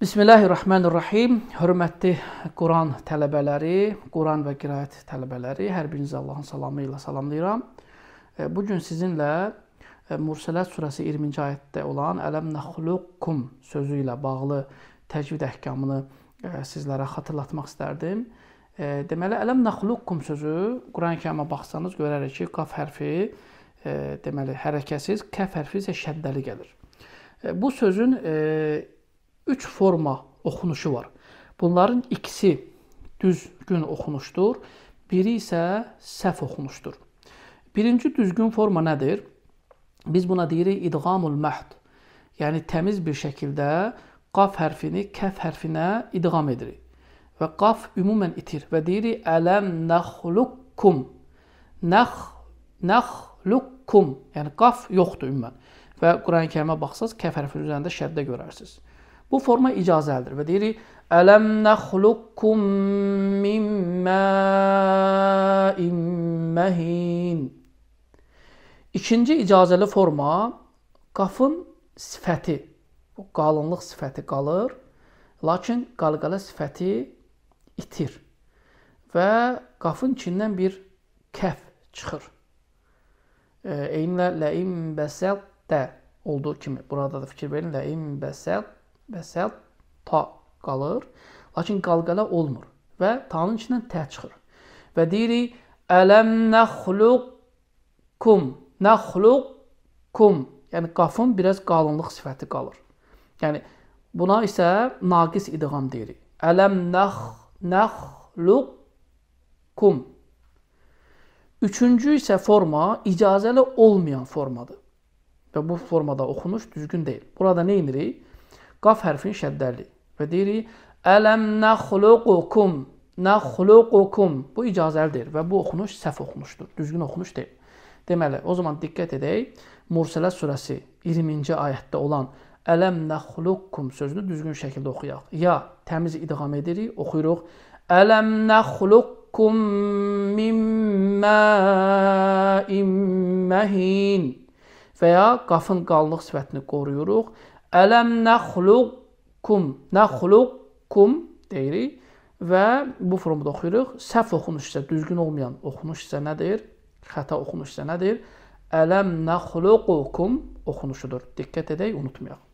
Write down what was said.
Bismillahirrahmanirrahim. Hörmətli Quran tələbələri, Quran və qiraət tələbələri, hər birinizi Allahın salamı ilə salamlayıram. E, bu gün sizinlə e, Mursalat surəsi 20-ci ayədə olan Ələm nəxluqkum sözü ilə bağlı təcvid əhkamını e, sizlərə xatırlatmaq istərdim. Deməli, Ələm nəxluqkum sözü Quran-Kərimə baxsanız görərik ki, qaf hərfi deməli hərəkəsiz, kəf hərfi isə şəddəli gəlir. Bu sözün üç forma oxunuşu var. Bunların ikisi düzgün oxunuşdur, biri isə səhv oxunuşdur. Birinci düzgün forma nədir? Biz buna deyirik idğamul məhd. Yəni təmiz bir şəkildə qaf hərfini kəf hərfinə idğam edirik. Və qaf ümumən itir və deyirik ələm nəxluqkum. Nəx nəxluqkum. Yəni qaf yoxdur ümumən. Və Quran-Kərimə baxsaz kəf hərfinin üzərində şəddə görərsiniz. Bu forma icazəlidir və deyirik Ələm nəxluqkum min məin məhin. İkinci icazəli forma qafın sifəti. Bu qalınlıq sifəti qalır, lakin qalqala sifəti itir və qafın içindən bir kəf çıxır. E, Eynilə ləim bəsət də olduğu kimi burada da fikir verin ləim bəsət və sərt ta qalır, lakin qalqalə olmur və tanın içindən tə çıxır. Və deyirik: "Ələm nəxluqkum, nəxluqkum." Yəni qafın biraz qalınlıq sifəti qalır. Yəni buna isə naqis idğam deyirik. Ələm nəx nəxluqkum. Üçüncü isə forma icazəli olmayan formadır. Və bu formada oxunuş düzgün deyil. Burada nə edirik? Qaf hərfini şəddəli və deyirik Ələm nəxluqukum Nəxluqukum Bu icazəlidir və bu oxunuş səhv oxunuşdur, düzgün oxunuş deyil. Deməli, o zaman diqqət edək, Mursələ surəsi 20-ci ayətdə olan Ələm nəxluqkum sözünü düzgün şəkildə oxuyaq. Ya təmiz idğam edirik, oxuyuruq. Ələm nəxluqkum min məin məhin. Və ya qafın qalınlıq sifətini qoruyuruq Ələm nəxluqkum, nəxluqkum deyirik və bu formada oxuyuruq. Səhv oxunuş isə, düzgün olmayan oxunuş isə nədir? Xəta oxunuş isə nədir? Ələm nəxluqukum oxunuşudur. Diqqət edək, unutmayaq.